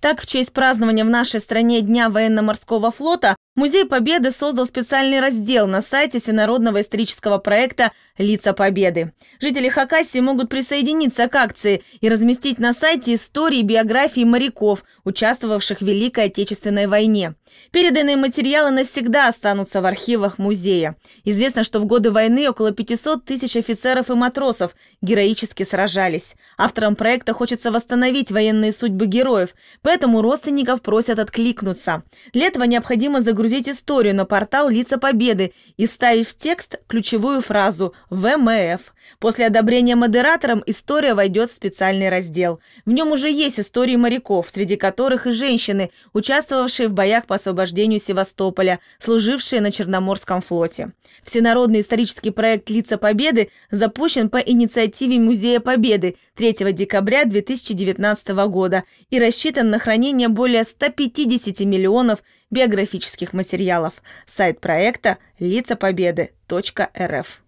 Так, в честь празднования в нашей стране Дня военно-морского флота Музей Победы создал специальный раздел на сайте всенародного исторического проекта «Лица Победы». Жители Хакасии могут присоединиться к акции и разместить на сайте истории и биографии моряков, участвовавших в Великой Отечественной войне. Переданные материалы навсегда останутся в архивах музея. Известно, что в годы войны около 500 тысяч офицеров и матросов героически сражались. Авторам проекта хочется восстановить военные судьбы героев, поэтому родственников просят откликнуться. Для этого необходимо загрузить загрузить историю на портал «Лица Победы» и вставить в текст ключевую фразу «ВМФ». После одобрения модератором история войдет в специальный раздел. В нем уже есть истории моряков, среди которых и женщины, участвовавшие в боях по освобождению Севастополя, служившие на Черноморском флоте. Всенародный исторический проект «Лица Победы» запущен по инициативе Музея Победы 3 декабря 2019 года и рассчитан на хранение более 150 миллионов биографических материалов. Сайт проекта лицапобеды.рф.